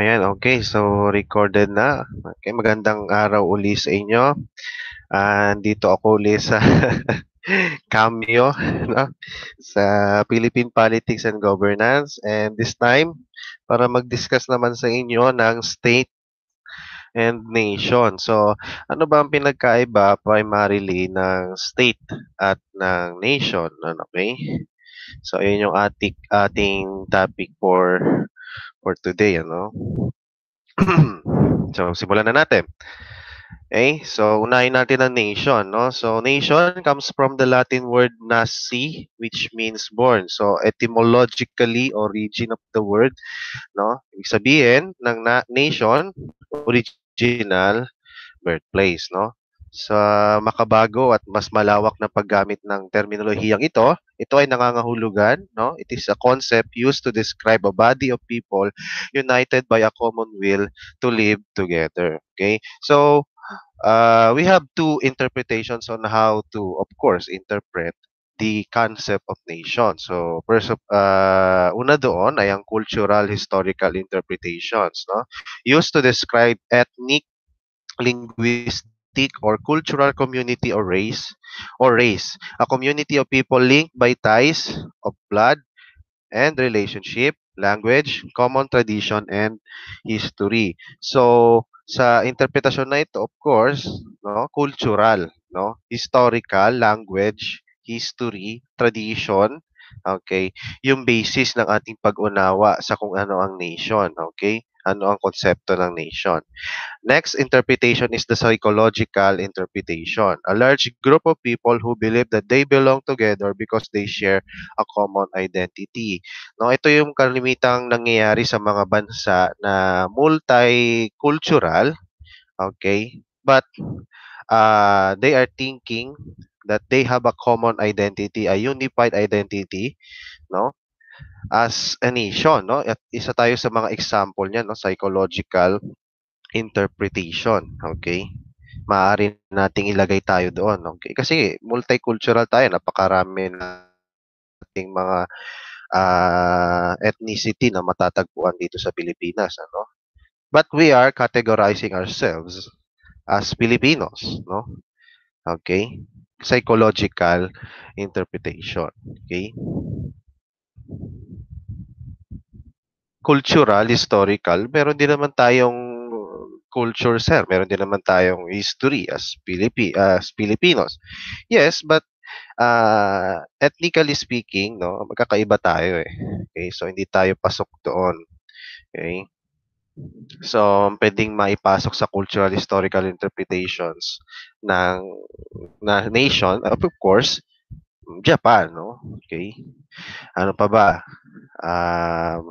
Ayan, okay. So, recorded na. Okay, magandang araw uli sa inyo. And ah, dito ako uli sa cameo no? sa Philippine Politics and Governance. And this time, para mag-discuss naman sa inyo ng state and nation. So, ano ba ang pinagkaiba primarily ng state at ng nation? Ano, okay? So, ayun yung ating, ating topic for for today, ano? so, simulan na natin. Okay? So, unahin natin ang nation, no? So, nation comes from the Latin word nasi, which means born. So, etymologically, origin of the word, no? Ibig sabihin ng na nation, original birthplace, no? sa makabago at mas malawak na paggamit ng terminolohiyang ito. Ito ay nangangahulugan, no? It is a concept used to describe a body of people united by a common will to live together. Okay? So, uh, we have two interpretations on how to, of course, interpret the concept of nation. So, first of, uh, una doon ay ang cultural historical interpretations, no? Used to describe ethnic linguistic ethnic or cultural community or race or race a community of people linked by ties of blood and relationship language common tradition and history so sa interpretasyon na ito of course no cultural no historical language history tradition okay yung basis ng ating pag-unawa sa kung ano ang nation okay ano ang konsepto ng nation. Next interpretation is the psychological interpretation. A large group of people who believe that they belong together because they share a common identity. No, ito yung kalimitang nangyayari sa mga bansa na multicultural, okay? But uh, they are thinking that they have a common identity, a unified identity, no? as a nation, no? At isa tayo sa mga example niyan, no? Psychological interpretation, okay? Maaari nating ilagay tayo doon, okay? Kasi multicultural tayo, napakarami nating mga uh, ethnicity na matatagpuan dito sa Pilipinas, ano? But we are categorizing ourselves as Filipinos, no? Okay? Psychological interpretation, okay? cultural, historical, meron din naman tayong culture, sir. Meron din naman tayong history as, Pilipi, as Pilipinos. Yes, but uh, ethnically speaking, no, magkakaiba tayo eh. Okay, so hindi tayo pasok doon. Okay? So, pwedeng maipasok sa cultural historical interpretations ng na nation, of course, Japan, no? Okay. Ano pa ba? Um, uh,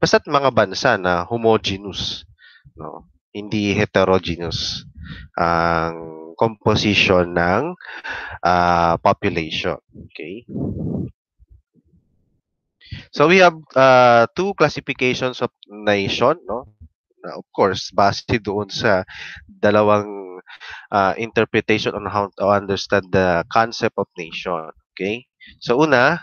basta't mga bansa na homogeneous, no? Hindi heterogeneous ang composition ng uh, population, okay? So we have uh, two classifications of nation, no? Uh, of course, base doon sa dalawang uh, interpretation on how to understand the concept of nation. Okay? So una,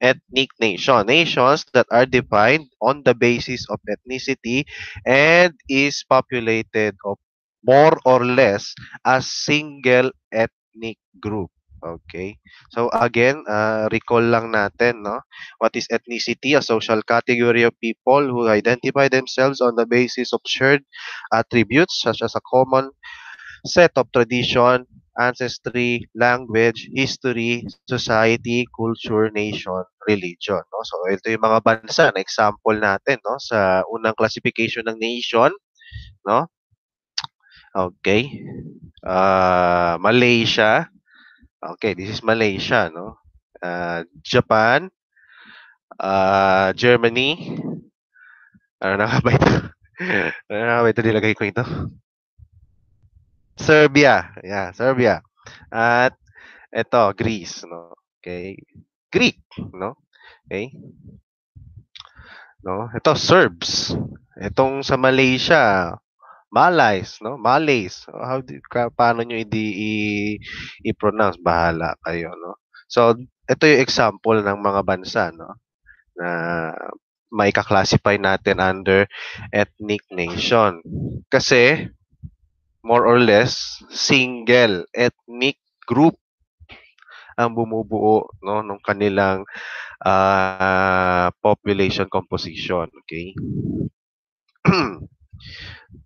ethnic nation. Nations that are defined on the basis of ethnicity and is populated of more or less a single ethnic group. Okay. So again, uh, recall lang natin, no? What is ethnicity? A social category of people who identify themselves on the basis of shared attributes such as a common set of tradition, ancestry, language, history, society, culture, nation, religion. No? So ito yung mga bansa na example natin no? sa unang classification ng nation. No? Okay. Uh, Malaysia. Okay, this is Malaysia. No? Uh, Japan. Uh, Germany. Ano na ba ito? ano na ba ito? Nilagay ko ito. Serbia. Yeah, Serbia. At ito, Greece, no? Okay. Greek, no? Okay. No, ito Serbs. Itong sa Malaysia, Malays, no? Malays. Oh, how do, ka, paano niyo i, i, pronounce Bahala kayo, no? So, ito yung example ng mga bansa, no? Na maika-classify natin under ethnic nation. Kasi more or less single ethnic group ang bumubuo no ng kanilang uh, population composition okay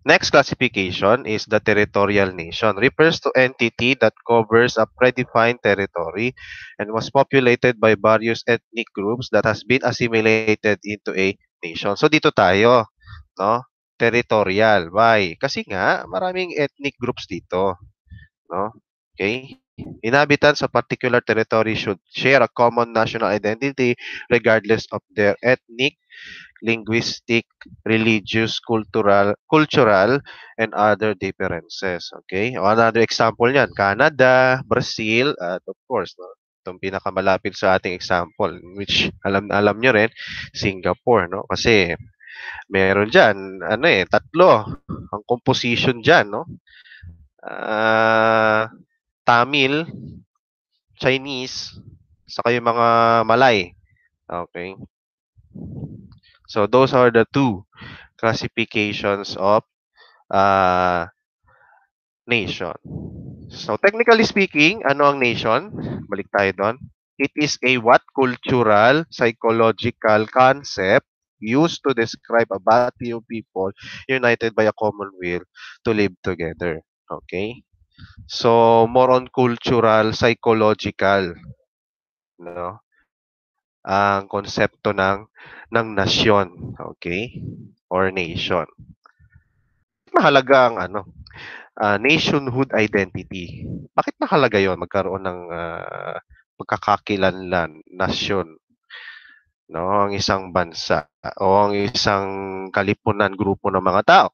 Next classification is the territorial nation. Refers to entity that covers a predefined territory and was populated by various ethnic groups that has been assimilated into a nation. So dito tayo, no? territorial. Why? Kasi nga, maraming ethnic groups dito. No? Okay? Inhabitants of particular territory should share a common national identity regardless of their ethnic, linguistic, religious, cultural, cultural, and other differences. Okay? Another example niyan, Canada, Brazil, at of course, no? itong pinakamalapit sa ating example, which alam alam nyo rin, Singapore. No? Kasi Meron diyan ano eh tatlo ang composition diyan no. Uh, Tamil, Chinese, saka yung mga Malay. Okay. So those are the two classifications of uh, nation. So technically speaking, ano ang nation? Balik tayo doon. It is a what cultural psychological concept used to describe a body of people united by a common will to live together. Okay? So, more on cultural, psychological, no? ang konsepto ng ng nasyon, okay? Or nation. Mahalaga ang ano, uh, nationhood identity. Bakit mahalaga 'yon magkaroon ng uh, ah, pagkakakilanlan, nasyon, no, ang isang bansa o ang isang kalipunan grupo ng mga tao.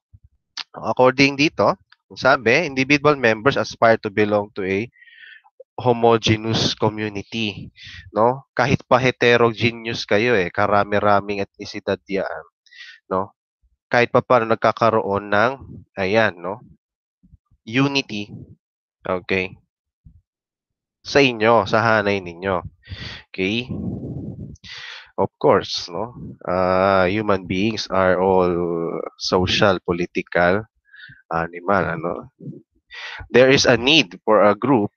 According dito, sabi, individual members aspire to belong to a homogeneous community, no? Kahit pa heterogeneous kayo eh, karami-raming ethnicidad diyan no? Kahit pa paano nagkakaroon ng ayan, no? Unity. Okay. Sa inyo, sa hanay ninyo. Okay? of course, no? Uh, human beings are all social, political animal, ano? There is a need for a group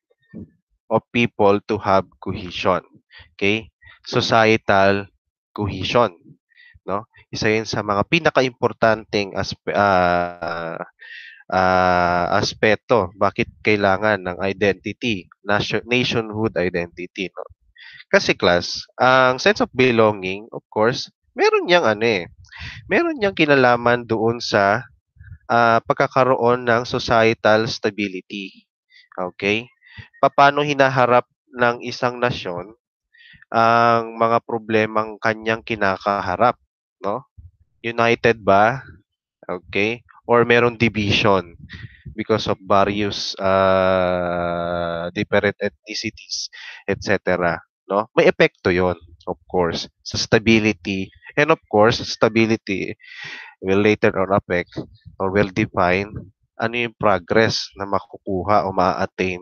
of people to have cohesion. Okay? Societal cohesion, no? Isa 'yan sa mga pinakaimportanteng aspe- uh, uh, aspeto bakit kailangan ng identity, nation- nationhood identity, no? Kasi class, ang sense of belonging, of course, meron niyang ano eh, meron niyang kinalaman doon sa uh, pagkakaroon ng societal stability. Okay? Paano hinaharap ng isang nasyon ang mga problemang kanyang kinakaharap, no? United ba? Okay? Or meron division because of various uh, different ethnicities, etc no? May epekto 'yon, of course, sa stability. And of course, stability will later on affect or will define ano yung progress na makukuha o ma-attain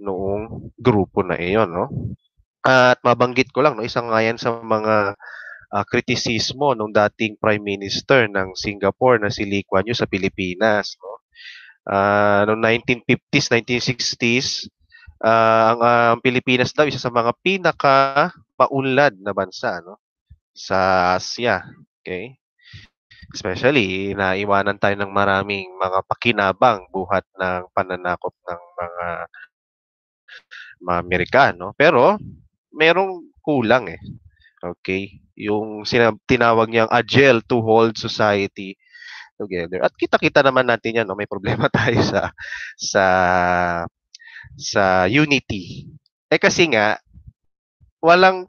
noong grupo na iyon, no? At mabanggit ko lang, no, isang nga yan sa mga uh, kritisismo nung dating Prime Minister ng Singapore na si Lee Kuan Yew sa Pilipinas, no? Uh, noong 1950s, 1960s, uh, ang uh, Pilipinas daw isa sa mga pinaka paunlad na bansa no sa Asia. Okay? Especially na iwanan tayo ng maraming mga pakinabang buhat ng pananakop ng mga mga Amerikano. Pero merong kulang eh. Okay? Yung sinab- tinawag niyang agile to hold society together. At kita-kita naman natin yan, no? may problema tayo sa sa sa unity. Eh kasi nga, walang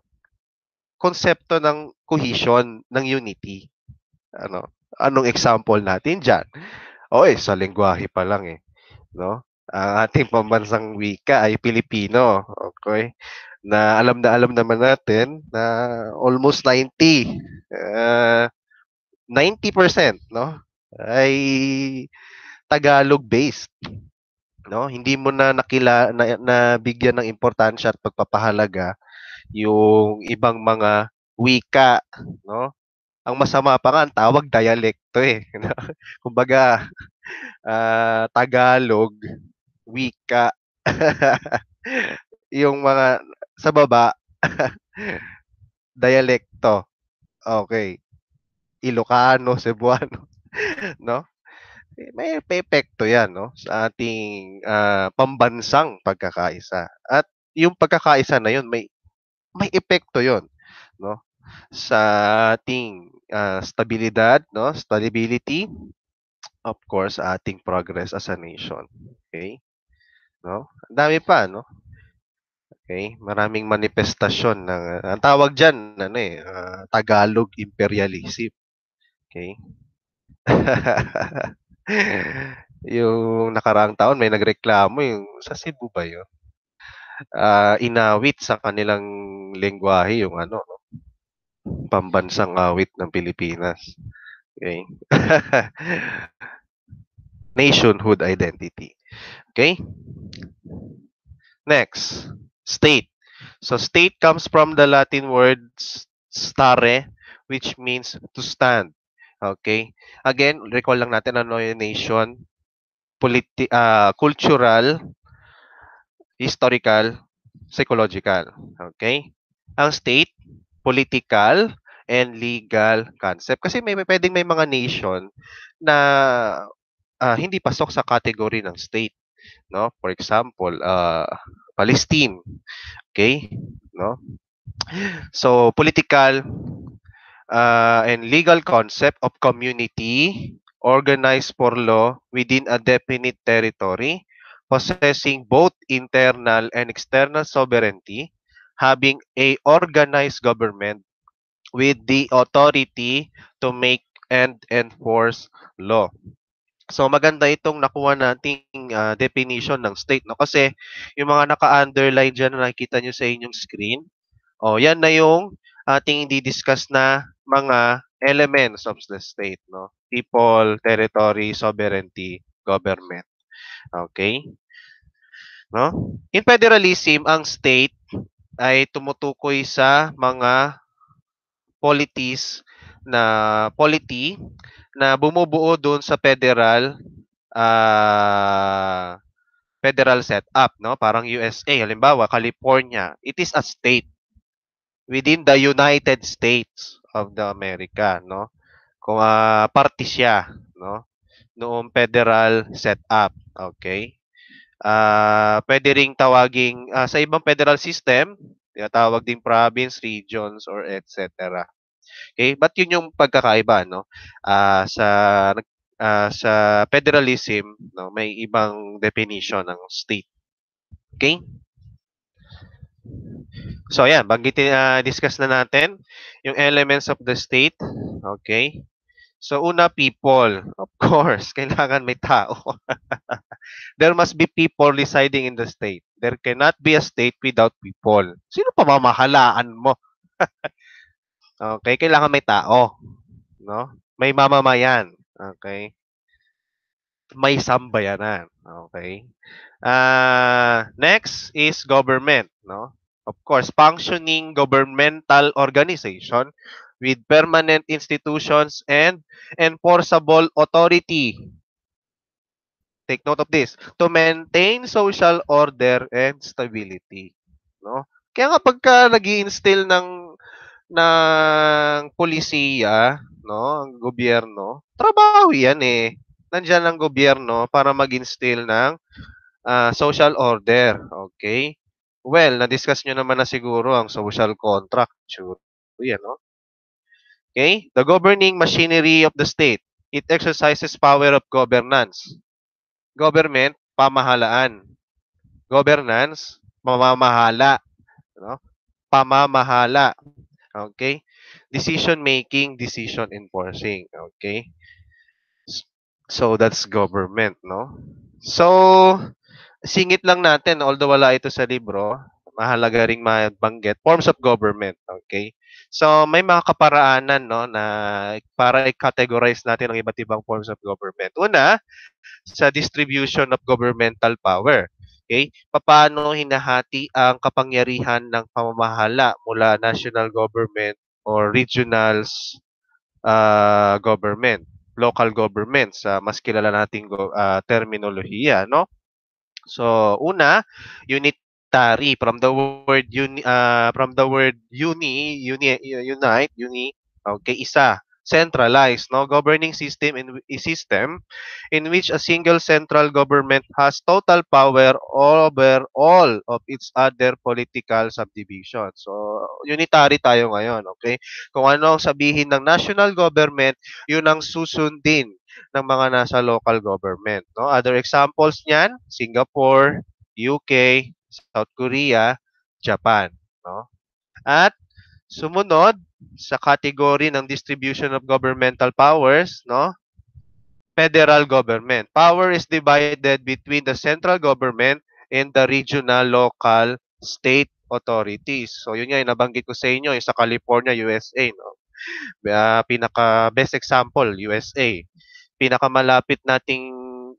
konsepto ng cohesion, ng unity. Ano? Anong example natin diyan? O eh, sa lengguwahe pa lang eh. No? Ang ating pambansang wika ay Pilipino. Okay? Na alam na alam naman natin na almost 90 uh, 90% no ay Tagalog based no? Hindi mo na nakila na, nabigyan ng importansya at pagpapahalaga yung ibang mga wika, no? Ang masama pa nga ang tawag dialekto eh. Kumbaga uh, Tagalog, wika, yung mga sa baba dialekto. Okay. Ilocano, Cebuano, no? may epekto yan no sa ating uh, pambansang pagkakaisa. At yung pagkakaisa na yun may may epekto yon no sa ating uh, stabilidad, no, stability, of course, ating progress as a nation. Okay? No? Ang dami pa, no? Okay, maraming manifestasyon ng ah, ang tawag diyan ano eh, uh, Tagalog imperialism. Okay? yung nakaraang taon may nagreklamo yung sa Cebu ba yun? Uh, inawit sa kanilang lengguwahe yung ano, no? pambansang awit ng Pilipinas. Okay? Nationhood identity. Okay? Next, state. So state comes from the Latin word stare, which means to stand. Okay? Again, recall lang natin ano yung nation, politi uh, cultural, historical, psychological. Okay? Ang state, political, and legal concept. Kasi may, may pwedeng may mga nation na uh, hindi pasok sa category ng state, no? For example, uh, Palestine. Okay? No? So, political uh, and legal concept of community organized for law within a definite territory, possessing both internal and external sovereignty, having a organized government with the authority to make and enforce law. So maganda itong nakuha nating uh, definition ng state no kasi yung mga naka-underline diyan na nakikita niyo sa inyong screen. Oh, yan na yung ating i-discuss na mga elements of the state, no? People, territory, sovereignty, government. Okay? No? In federalism, ang state ay tumutukoy sa mga polities na polity na bumubuo doon sa federal uh, federal setup, no? Parang USA, halimbawa California, it is a state within the United States of the America, no? Kung uh, ah, party siya, no? Noong federal setup, okay? Uh, pwede ring tawaging uh, sa ibang federal system, tinatawag ding province, regions or etc. Okay? But yun yung pagkakaiba, no? Uh, sa uh, sa federalism, no, may ibang definition ng state. Okay? So yan. banggitin, uh, discuss na natin yung elements of the state. Okay. So una, people. Of course, kailangan may tao. There must be people residing in the state. There cannot be a state without people. Sino pa mamahalaan mo? okay, kailangan may tao. No? May mamamayan. Okay. May sambayanan. Okay. Uh, next is government, no? Of course, functioning governmental organization with permanent institutions and enforceable authority. Take note of this. To maintain social order and stability. No? Kaya nga pagka nag install ng ng polisiya, no, ang gobyerno, trabaho 'yan eh. Nandiyan ang gobyerno para mag install ng uh, social order, okay? Well, na-discuss nyo naman na siguro ang social contract. Sure. Eh, Yan, no? Okay? The governing machinery of the state. It exercises power of governance. Government, pamahalaan. Governance, pamamahala. No? Pamamahala. Okay? Decision making, decision enforcing. Okay? So that's government, no? So singit lang natin, although wala ito sa libro, mahalaga ring mabanggit, forms of government, okay? So, may mga kaparaanan no, na para i-categorize natin ang iba't ibang forms of government. Una, sa distribution of governmental power. Okay? Paano hinahati ang kapangyarihan ng pamamahala mula national government or regionals uh, government, local government sa mas kilala nating uh, terminolohiya, no? So, una, unitary from the word uni, uh, from the word uni, uni unite, uni, okay, isa, centralized no governing system in a system in which a single central government has total power over all of its other political subdivisions so unitary tayo ngayon okay kung ano ang sabihin ng national government yun ang susundin ng mga nasa local government. No? Other examples niyan, Singapore, UK, South Korea, Japan. No? At sumunod sa category ng distribution of governmental powers, no? federal government. Power is divided between the central government and the regional, local, state authorities. So yun nga, yung nabanggit ko sa inyo, yung sa California, USA. No? Uh, ah, pinaka best example, USA pinakamalapit nating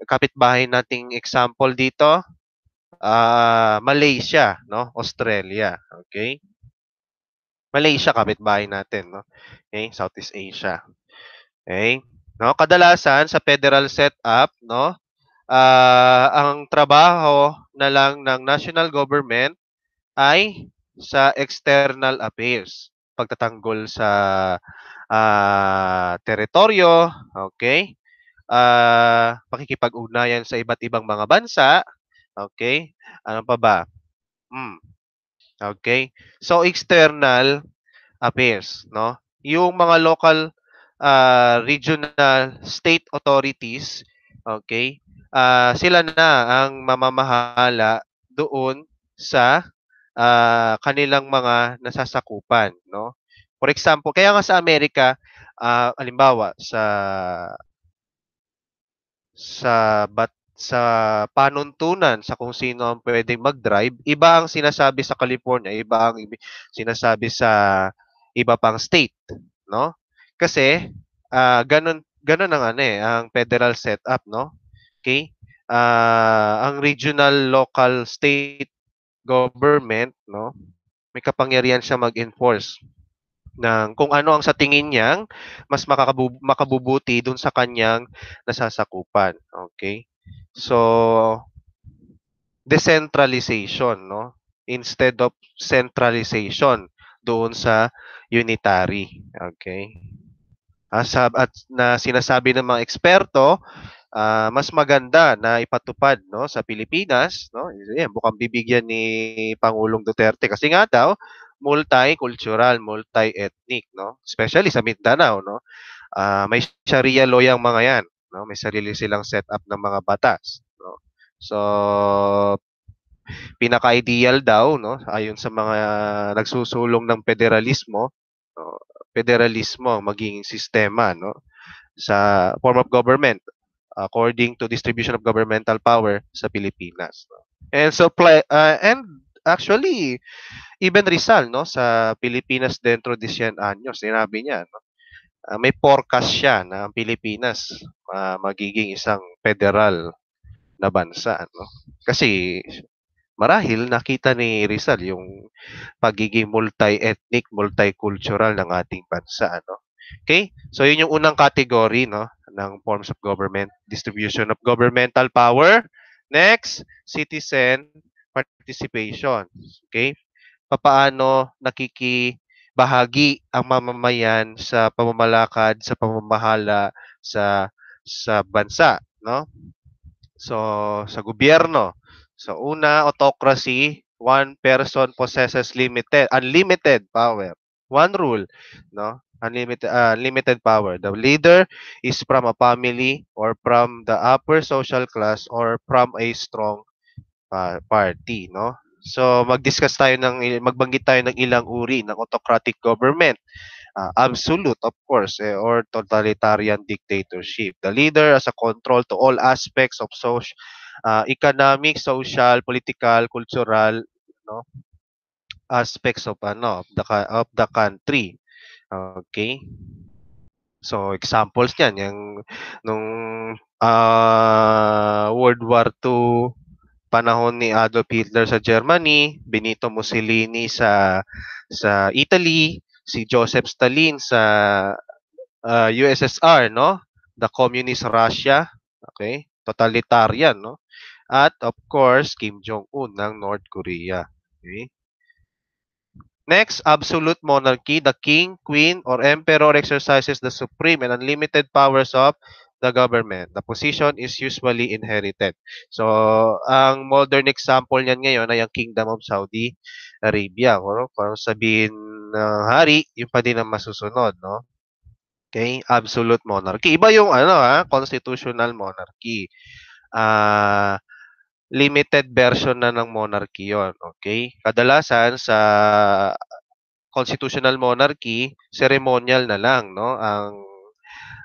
kapitbahay nating example dito, uh, Malaysia, no? Australia, okay? Malaysia kapitbahay natin, no? Okay, Southeast Asia. Okay? No, kadalasan sa federal setup, no, uh, ang trabaho na lang ng national government ay sa external affairs, pagtatanggol sa uh, teritoryo, okay? uh, pakikipag-ugnayan sa iba't ibang mga bansa. Okay? Ano pa ba? Mm. Okay? So, external affairs, no? Yung mga local uh, regional state authorities, okay? Uh, sila na ang mamamahala doon sa uh, kanilang mga nasasakupan, no? For example, kaya nga sa Amerika, uh, alimbawa sa sa bat sa panuntunan sa kung sino ang pwedeng mag-drive, iba ang sinasabi sa California, iba ang sinasabi sa iba pang state, no? Kasi uh, ganun ganun ang ano eh, ang federal setup, no? Okay? Uh, ang regional local state government, no? May kapangyarihan siya mag-enforce ng kung ano ang sa tingin niyang mas makakabu- makabubuti dun sa kanyang nasasakupan. Okay? So, decentralization, no? Instead of centralization doon sa unitary. Okay? Asab ah, at na sinasabi ng mga eksperto, uh, mas maganda na ipatupad no sa Pilipinas, no? Yan, bukang bibigyan ni Pangulong Duterte kasi nga daw multicultural, multi-ethnic, no? Especially sa Mindanao, no? Uh, may Sharia law yang mga 'yan, no? May sarili silang setup ng mga batas, no? So pinaka-ideal daw, no, ayon sa mga nagsusulong ng federalismo, no? federalismo ang maging sistema, no? sa form of government according to distribution of governmental power sa Pilipinas. No? And so uh, ah, and actually, even Rizal, no, sa Pilipinas dentro this 100 anyos, sinabi niya, no, uh, may forecast siya na ang Pilipinas uh, magiging isang federal na bansa. No? Kasi marahil nakita ni Rizal yung pagiging multi-ethnic, multicultural ng ating bansa. No? Okay? So yun yung unang category no, ng forms of government, distribution of governmental power. Next, citizen participation. Okay? Papaano nakikibahagi ang mamamayan sa pamamalakad, sa pamamahala sa sa bansa, no? So, sa gobyerno. So, una, autocracy, one person possesses limited unlimited power. One rule, no? Unlimited uh, limited power. The leader is from a family or from the upper social class or from a strong Ah, party, no? So mag-discuss tayo ng magbanggit tayo ng ilang uri ng autocratic government. Uh, absolute of course eh, or totalitarian dictatorship. The leader as a control to all aspects of social uh, economic, social, political, cultural, no? aspects of ano of the of the country. Okay? So examples niyan yung nung uh, World War 2 panahon ni Adolf Hitler sa Germany, Benito Mussolini sa sa Italy, si Joseph Stalin sa uh, ah, USSR, no? The communist Russia, okay? Totalitarian, no? At of course, Kim Jong Un ng North Korea, okay? Next, absolute monarchy, the king, queen, or emperor exercises the supreme and unlimited powers of the government, the position is usually inherited. So, ang modern example niyan ngayon ay ang Kingdom of Saudi Arabia. Kung, kung sabihin ng hari, yun pa din ang masusunod, no? Okay? Absolute monarchy. Iba yung ano ha, constitutional monarchy. Ah, uh, limited version na ng monarchy 'yon, okay? Kadalasan sa constitutional monarchy, ceremonial na lang, no? Ang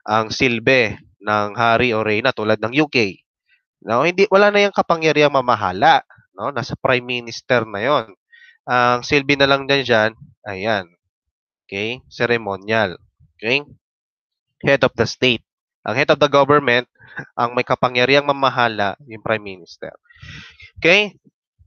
ang silbi ng hari o reyna tulad ng UK. No, hindi wala na yung kapangyarihang mamahala, no? Nasa prime minister na 'yon. Ang uh, silbi na lang diyan diyan, ayan. Okay? Ceremonial. Okay? Head of the state. Ang head of the government, ang may kapangyarihang mamahala, yung prime minister. Okay?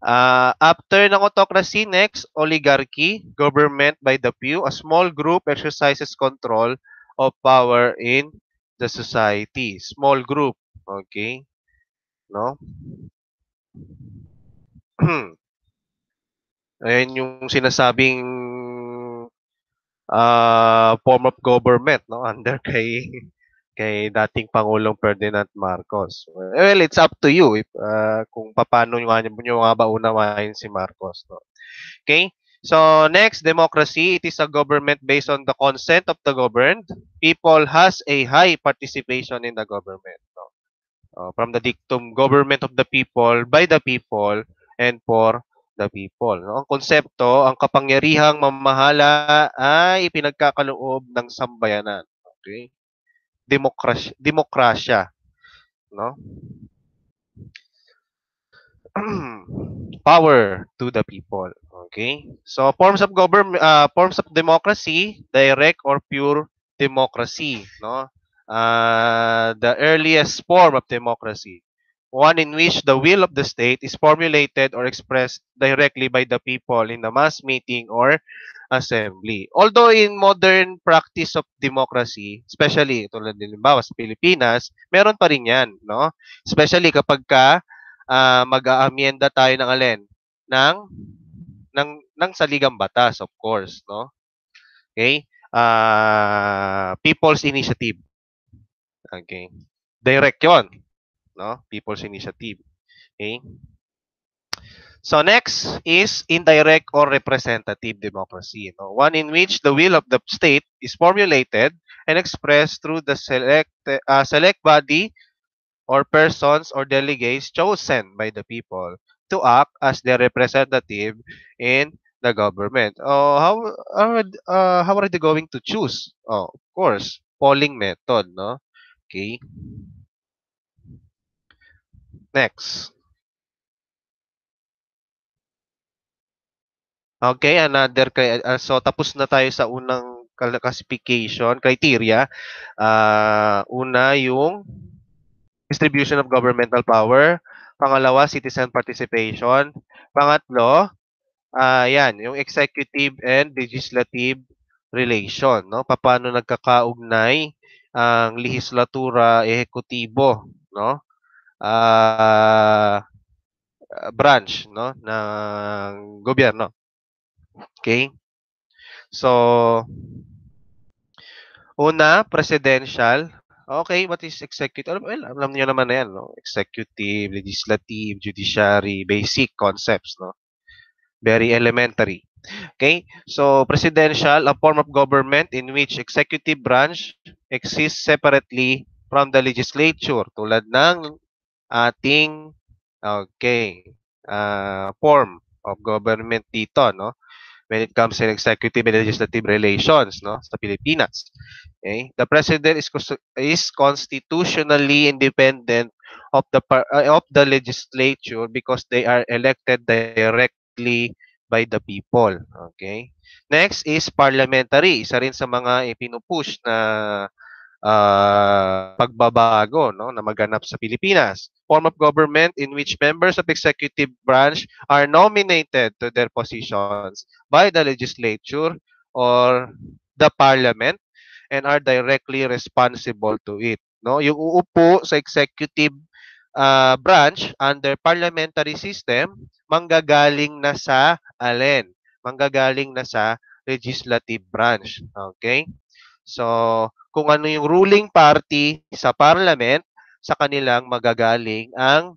Uh, after ng autocracy, next, oligarchy, government by the few, a small group exercises control of power in the society. Small group. Okay? No? Ayan yung sinasabing uh, form of government no under kay kay dating Pangulong Ferdinand Marcos. Well, it's up to you if, uh, kung paano nyo, nyo nga ba unawain si Marcos. No? Okay? So next, democracy. It is a government based on the consent of the governed. People has a high participation in the government. No? Uh, from the dictum, government of the people, by the people, and for the people. No? Ang konsepto, ang kapangyarihang mamahala ay ipinagkakaloob ng sambayanan. Okay? Demokrasya. demokrasya no? power to the people. Okay? So forms of government uh, forms of democracy, direct or pure democracy, no? Uh, the earliest form of democracy, one in which the will of the state is formulated or expressed directly by the people in the mass meeting or assembly. Although in modern practice of democracy, especially tulad din sa Pilipinas, meron pa rin 'yan, no? Especially kapag ka uh, mag-aamyenda tayo ng alin? Ng, ng, ng saligang batas, of course, no? Okay? Uh, People's Initiative. Okay. Direct yun. No? People's Initiative. Okay? So next is indirect or representative democracy, no? one in which the will of the state is formulated and expressed through the select uh, select body or persons or delegates chosen by the people to act as their representative in the government. Oh, how are uh, how are they going to choose? Oh, of course, polling method, no? Okay. Next. Okay, another uh, so tapos na tayo sa unang classification criteria. Uh, una yung distribution of governmental power. Pangalawa, citizen participation. Pangatlo, uh, yan, yung executive and legislative relation. No? Paano nagkakaugnay ang legislatura, ehekutibo, no? Uh, branch no ng gobyerno. Okay? So, una, presidential Okay, what is executive? Alam, well, alam niyo naman na yan, no? Executive, legislative, judiciary, basic concepts, no? Very elementary. Okay? So, presidential, a form of government in which executive branch exists separately from the legislature tulad ng ating okay, uh, form of government dito, no? when it comes to executive and legislative relations no sa Pilipinas. Okay? The president is is constitutionally independent of the uh, of the legislature because they are elected directly by the people. Okay? Next is parliamentary. Isa rin sa mga ipinupush na uh, pagbabago no, na maganap sa Pilipinas. Form of government in which members of executive branch are nominated to their positions by the legislature or the parliament and are directly responsible to it. No, yung uupo sa executive uh, branch under parliamentary system manggagaling na sa alin? Manggagaling na sa legislative branch. Okay? So, kung ano yung ruling party sa parliament sa kanilang magagaling ang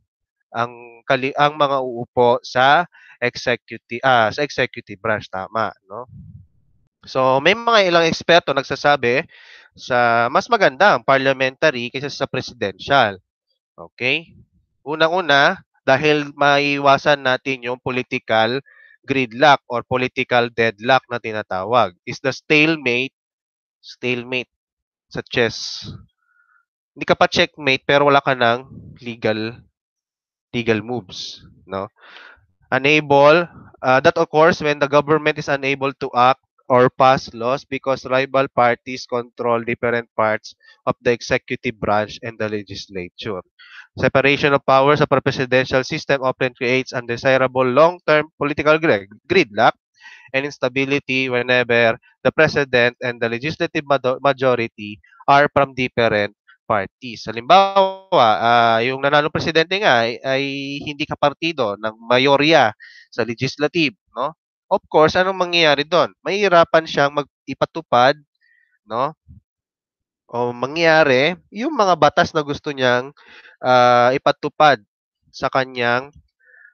ang kali, ang mga uupo sa executive ah, sa executive branch tama no so may mga ilang eksperto nagsasabi sa mas maganda ang parliamentary kaysa sa presidential okay unang-una dahil maiwasan natin yung political gridlock or political deadlock na tinatawag is the stalemate stalemate sa chess. Hindi ka pa checkmate pero wala ka ng legal legal moves, no? Unable uh, that course when the government is unable to act or pass laws because rival parties control different parts of the executive branch and the legislature. Separation of powers of a presidential system often creates undesirable long-term political gridlock and instability whenever the president and the legislative majority are from different parties. Halimbawa, uh, yung nanalong presidente nga ay, ay hindi kapartido ng mayorya sa legislative, no? Of course, anong mangyayari doon? Mahirapan siyang mag-ipatupad, no? O mangyayari yung mga batas na gusto niyang uh, ipatupad sa kanyang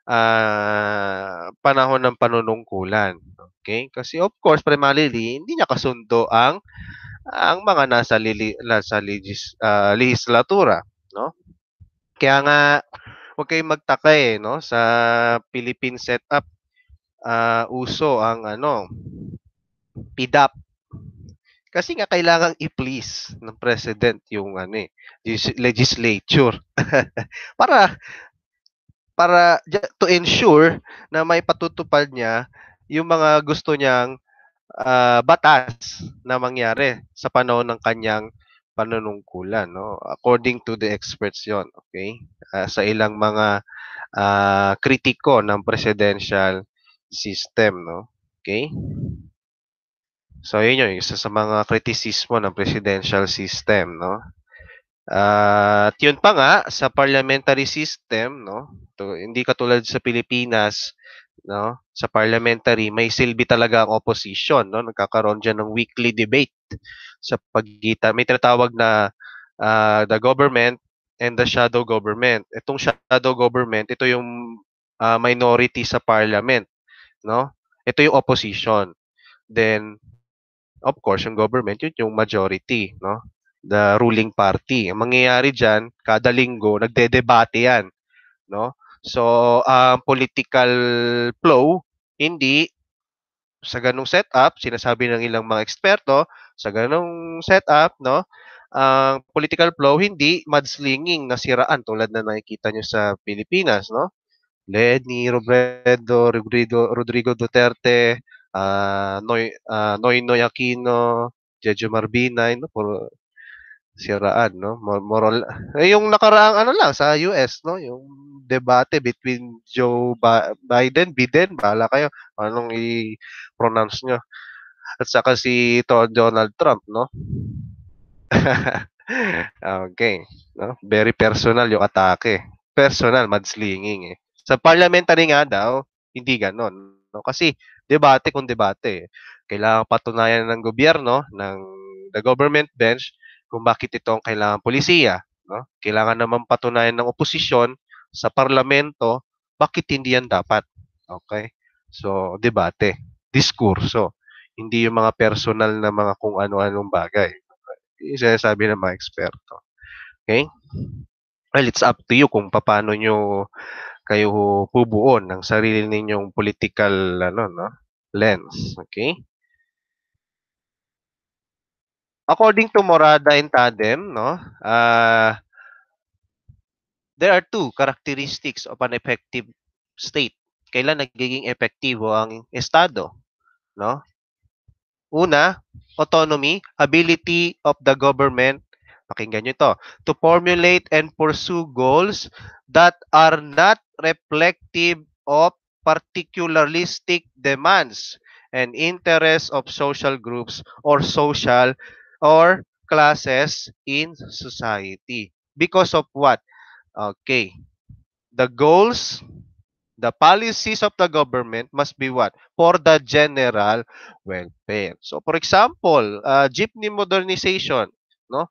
ah, panahon ng panunungkulan. Okay? Kasi of course, primarily, hindi niya kasundo ang ang mga nasa lili, nasa legis, uh, legislatura, no? Kaya nga huwag kayong magtaka eh, no? Sa Philippine setup uh, uso ang ano PDAP. Kasi nga kailangan i-please ng president yung ano eh, legislature para para to ensure na may patutupad niya yung mga gusto niyang uh, batas na mangyari sa panahon ng kanyang panunungkulan no according to the experts yon okay uh, sa ilang mga uh, kritiko ng presidential system no okay so yun yung isa sa mga kritisismo ng presidential system no Uh, at yun pa nga sa parliamentary system, no? To, hindi katulad sa Pilipinas, no? Sa parliamentary may silbi talaga ang opposition, no? Nagkakaroon diyan ng weekly debate sa pagitan may tinatawag na uh, the government and the shadow government. Itong shadow government, ito yung uh, minority sa parliament, no? Ito yung opposition. Then of course, yung government yun yung majority, no? the ruling party. Ang mangyayari diyan, kada linggo nagdedebate 'yan, no? So, ang uh, political flow hindi sa ganung setup, sinasabi ng ilang mga eksperto, sa ganung setup, no? Ang uh, political flow hindi mudslinging na siraan tulad na nakikita nyo sa Pilipinas, no? led ni Robredo, Rodrigo, Rodrigo Duterte, uh, Noy, uh, ah, Noy Noy Aquino, Jejo Marbinay, no? siraan, no? Moral eh, yung nakaraang ano lang sa US, no? Yung debate between Joe Biden, Biden, bala kayo anong i-pronounce nyo. At saka si Donald Trump, no? okay, no? Very personal yung atake. Personal mudslinging eh. Sa parliamentary nga daw, hindi ganon. No? Kasi debate kung debate. Eh. Kailangan patunayan ng gobyerno, ng the government bench, kung bakit ito ang kailangan polisiya. No? Kailangan naman patunayan ng oposisyon sa parlamento bakit hindi yan dapat. Okay? So, debate, diskurso, hindi yung mga personal na mga kung ano-anong bagay. sabi ng mga eksperto. Okay? Well, it's up to you kung paano nyo kayo pubuon ng sarili ninyong political ano, no? lens. Okay? according to Morada and Tadem, no, uh, there are two characteristics of an effective state. Kailan nagiging epektibo ang estado, no? Una, autonomy, ability of the government, pakinggan nyo ito, to formulate and pursue goals that are not reflective of particularistic demands and interests of social groups or social or classes in society. Because of what? Okay. The goals, the policies of the government must be what? For the general welfare. So, for example, uh, jeepney modernization, no?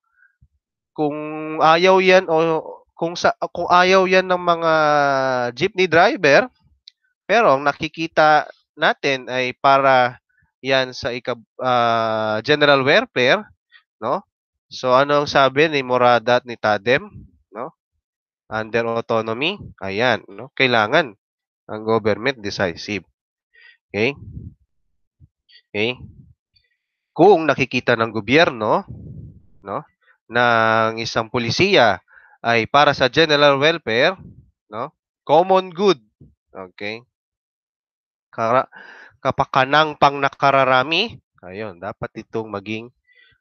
Kung ayaw yan o kung sa kung ayaw yan ng mga jeepney driver, pero ang nakikita natin ay para yan sa ikab, uh, general welfare, no? So ano ang sabi ni Morada at ni Tadem, no? Under autonomy, ayan, no? Kailangan ang government decisive. Okay? Okay? Kung nakikita ng gobyerno, no, ng isang pulisiya ay para sa general welfare, no? Common good. Okay? Kara kapakanang pang nakararami, ayun, dapat itong maging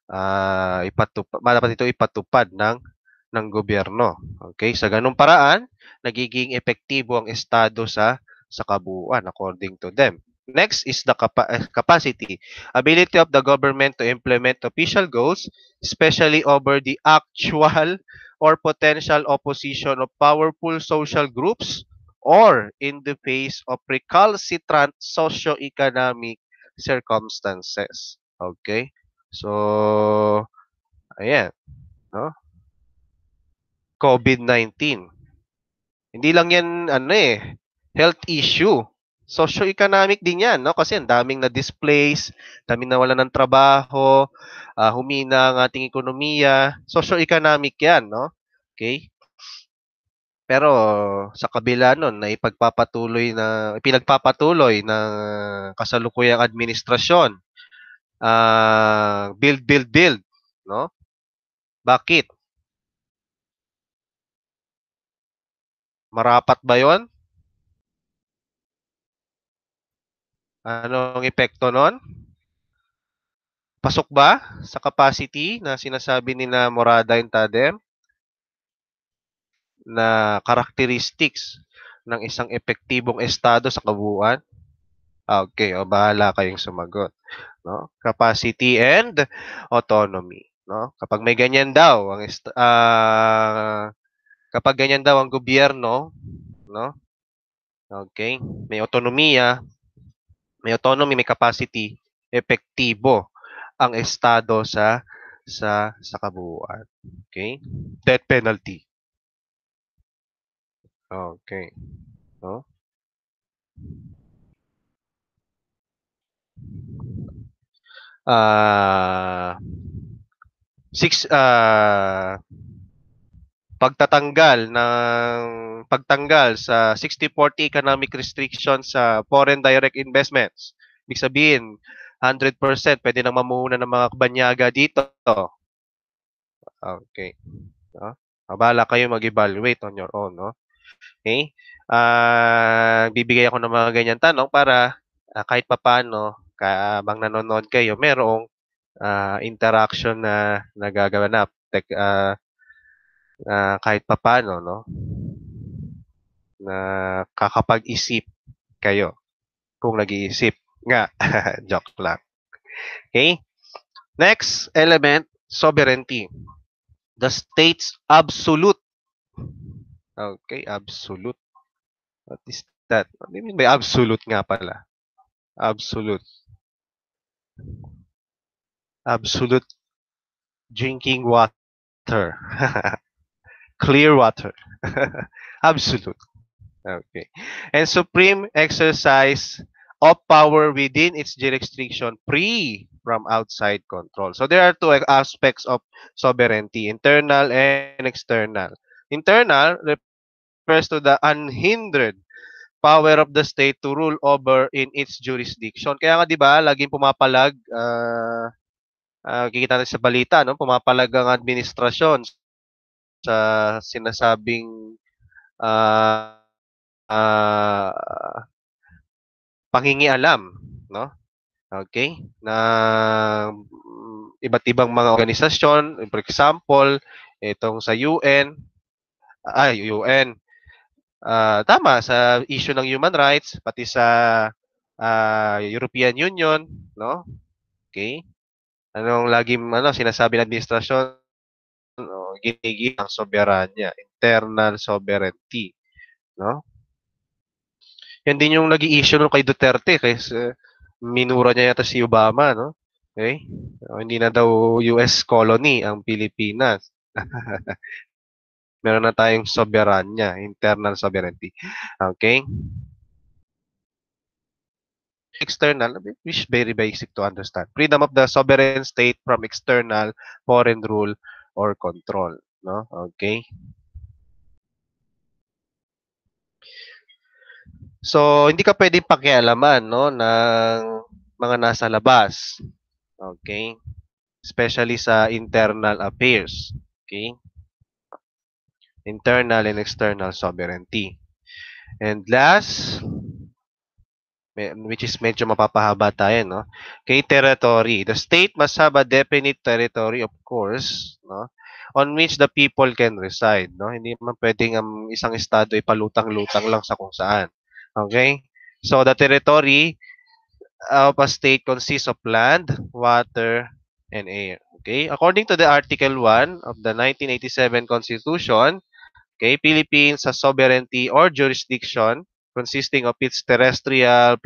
uh, ah, ipatupad, dapat ito ipatupad ng ng gobyerno. Okay? Sa ganung paraan, nagiging epektibo ang estado sa sa kabuuan according to them. Next is the capa- capacity, ability of the government to implement official goals, especially over the actual or potential opposition of powerful social groups or in the face of recalcitrant socio-economic circumstances. Okay? So, ayan. No? COVID-19. Hindi lang yan, ano eh, health issue. Socio-economic din yan, no? Kasi ang daming na-displace, daming nawala ng trabaho, uh, humina ang ating ekonomiya. Socio-economic yan, no? Okay? Pero sa kabila nun, na ipagpapatuloy na, ipinagpapatuloy ng kasalukuyang administrasyon uh, build, build, build. No? Bakit? Marapat ba yon? Anong epekto nun? Pasok ba sa capacity na sinasabi ni na Morada and Tadem na characteristics ng isang epektibong estado sa kabuuan? Okay, o oh, bahala kayong sumagot, no? Capacity and autonomy, no? Kapag may ganyan daw ang uh, kapag ganyan daw ang gobyerno, no? Okay, may autonomiya, may autonomy, may capacity, epektibo ang estado sa sa sa kabuuan. Okay? Death penalty. Okay. No? uh, six uh, pagtatanggal ng pagtanggal sa 60-40 economic restrictions sa foreign direct investments. Ibig sabihin, 100% pwede nang mamuna ng mga kabanyaga dito. Okay. No? Ah, abala kayo mag-evaluate on your own. No? Okay? Uh, bibigay ako ng mga ganyan tanong para uh, kahit papano habang nanonood kayo, merong uh, interaction na nagaganap tek, uh, uh, kahit papaano no? Na kakapag-isip kayo kung nag-iisip nga. Joke lang. Okay? Next element, sovereignty. The state's absolute. Okay, absolute. What is that? What do you mean by absolute nga pala? Absolute. Absolute drinking water. Clear water. Absolute. Okay. And supreme exercise of power within its jurisdiction free from outside control. So there are two aspects of sovereignty, internal and external. Internal refers to the unhindered power of the state to rule over in its jurisdiction. Kaya nga 'di ba, laging pumapalag uh, uh, kikita natin sa balita, no? Pumapalag ang administrasyon sa sinasabing uh, uh, pangingialam, no? Okay? Na iba't ibang mga organisasyon, for example, itong sa UN, ay, UN, uh, tama sa issue ng human rights pati sa uh, European Union, no? Okay? Anong lagi ano sinasabi ng administrasyon no, ginigil ang soberanya, internal sovereignty, no? Yan din yung naging issue nung kay Duterte kasi minura niya yata si Obama, no? Okay? O, hindi na daw US colony ang Pilipinas. meron na tayong soberanya, internal sovereignty. Okay? external, which is very basic to understand. Freedom of the sovereign state from external foreign rule or control. No? Okay. So, hindi ka pwedeng pakialaman no, ng mga nasa labas. Okay? Especially sa internal affairs. Okay? internal and external sovereignty. And last, which is medyo mapapahaba tayo, no? Kay territory. The state must have a definite territory, of course, no? On which the people can reside, no? Hindi man pwedeng ang um, isang estado ay palutang-lutang lang sa kung saan. Okay? So, the territory of a state consists of land, water, and air. Okay? According to the Article 1 of the 1987 Constitution, Okay, Philippines has sovereignty or jurisdiction consisting of its terrestrial,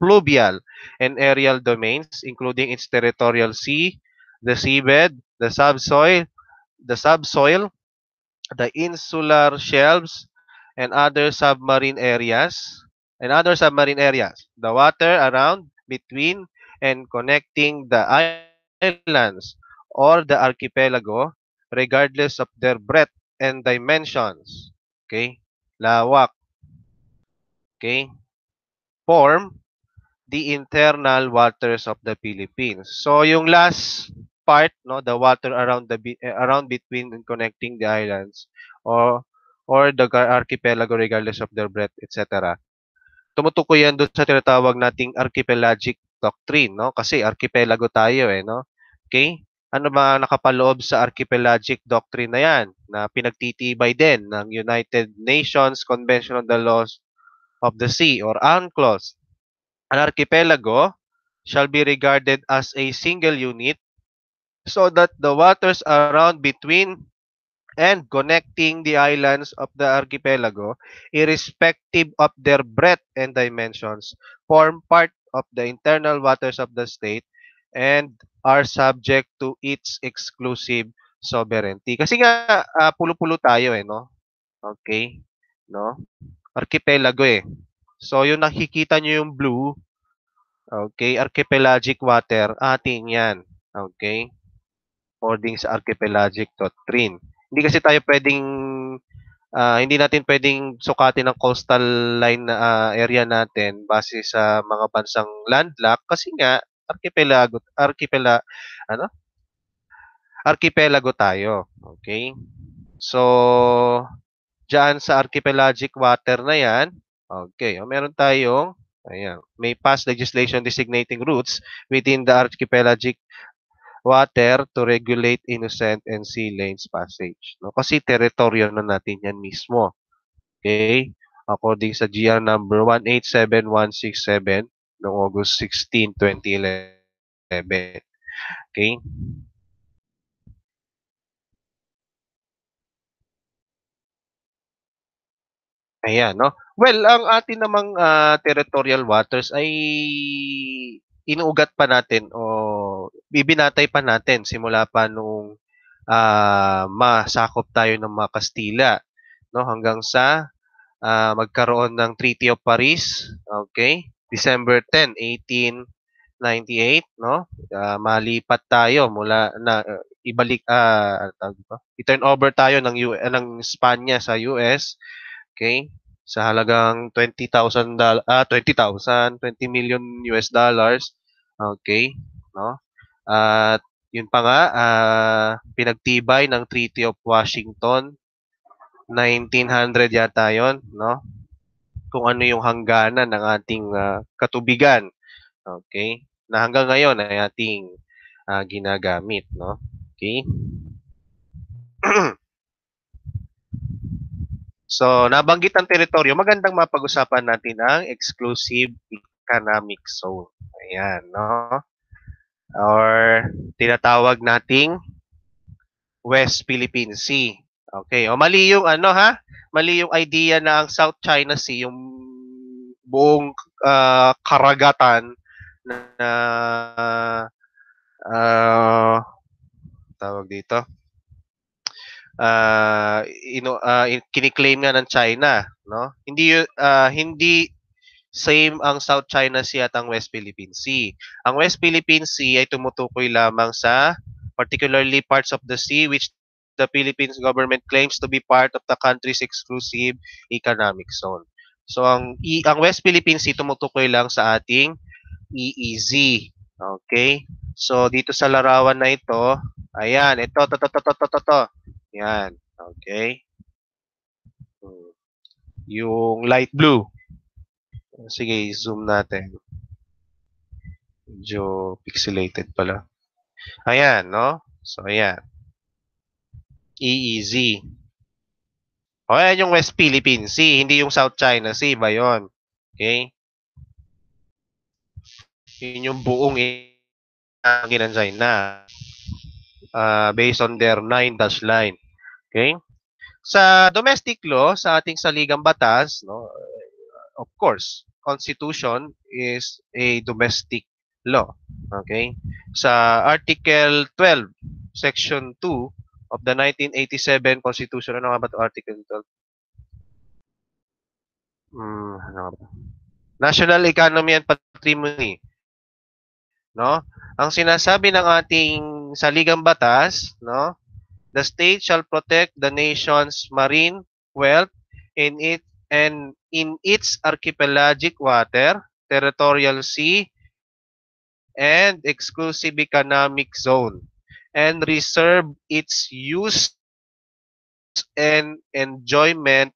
pluvial, and aerial domains, including its territorial sea, the seabed, the subsoil, the subsoil, the insular shelves, and other submarine areas, and other submarine areas, the water around, between, and connecting the islands or the archipelago, regardless of their breadth and dimensions. Okay? Lawak. Okay? Form the internal waters of the Philippines. So yung last part, no, the water around the eh, around between and connecting the islands or or the archipelago regardless of their breadth, etc. Tumutukoy yan doon sa tinatawag nating archipelagic doctrine, no? Kasi archipelago tayo eh, no? Okay? ano ba ang nakapaloob sa archipelagic doctrine na yan na pinagtitibay din ng United Nations Convention on the Laws of the Sea or UNCLOS. An archipelago shall be regarded as a single unit so that the waters around between and connecting the islands of the archipelago, irrespective of their breadth and dimensions, form part of the internal waters of the state and are subject to its exclusive sovereignty. Kasi nga uh, pulo-pulo tayo eh, no? Okay? No? Archipelago eh. So yung nakikita nyo yung blue, okay, archipelagic water, ating 'yan. Okay? According sa archipelagic doctrine. Hindi kasi tayo pwedeng uh, hindi natin pwedeng sukatin ang coastal line na uh, area natin base sa mga bansang landlocked kasi nga archipelago, archipela, ano? Archipelago tayo. Okay? So, diyan sa archipelagic water na yan, okay, o, oh, meron tayong, ayan, may past legislation designating routes within the archipelagic water to regulate innocent and sea lanes passage. No? Kasi teritoryo na natin yan mismo. Okay? According sa GR number 187167 noong August 16, 2011. Okay? Ayan, no? Well, ang atin namang uh, territorial waters ay inuugat pa natin o bibinatay pa natin simula pa nung uh, ah, masakop tayo ng mga Kastila, no? Hanggang sa uh, magkaroon ng Treaty of Paris, okay? December 10, 1898, no? Uh, malipat tayo mula na uh, ibalik uh, ano tawag I-turn over tayo ng U uh, ng Espanya sa US. Okay? Sa halagang 20,000 ah 20,000 20 million US dollars. Okay, no? At uh, yun pa nga, uh, pinagtibay ng Treaty of Washington 1900 yata yon no kung ano yung hangganan ng ating uh, katubigan. Okay? Na hanggang ngayon ay ating uh, ginagamit, no? Okay? so, nabanggit ang teritoryo. Magandang mapag-usapan natin ang exclusive economic zone. Ayan, no? Or tinatawag nating West Philippine Sea. Okay, o mali yung ano ha? Mali yung idea na ang South China Sea yung buong uh, karagatan na uh, tawag dito. Uh, ino, uh, kiniklaim nga ng China, no? Hindi uh, hindi same ang South China Sea at ang West Philippine Sea. Ang West Philippine Sea ay tumutukoy lamang sa particularly parts of the sea which the Philippines government claims to be part of the country's exclusive economic zone. So ang e, ang West Philippines si tumutukoy lang sa ating EEZ. Okay? So dito sa larawan na ito, ayan, ito to to to to to to. to. Yan. Okay? Yung light blue. Sige, zoom natin. Medyo pixelated pala. Ayan, no? So, ayan. EEZ. O, ayan yung West Philippine Sea, hindi yung South China Sea ba yun? Okay? Yun yung buong ginansay na uh, based on their 9 dash line. Okay? Sa domestic law, sa ating saligang batas, no, of course, constitution is a domestic law. Okay? Sa Article 12, Section 2 of the 1987 Constitution. Ano nga ba ito? Article 12. Hmm, ano nga ba? National Economy and Patrimony. No? Ang sinasabi ng ating saligang batas, no? The state shall protect the nation's marine wealth in it and in its archipelagic water, territorial sea, and exclusive economic zone and reserve its use and enjoyment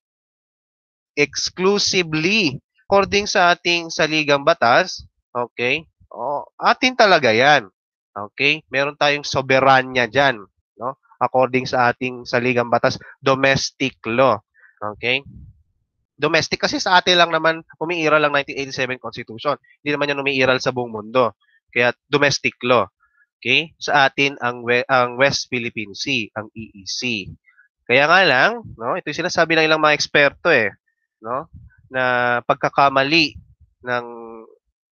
exclusively according sa ating saligang batas. Okay? Oh, atin talaga 'yan. Okay? Meron tayong soberanya diyan, no? According sa ating saligang batas, domestic law. Okay? Domestic kasi sa atin lang naman umiiral lang 1987 Constitution. Hindi naman 'yan umiiral sa buong mundo. Kaya domestic law. Okay? Sa atin ang ang West Philippine Sea, ang EEC. Kaya nga lang, no, ito 'yung sinasabi ng ilang mga eksperto eh, no, na pagkakamali ng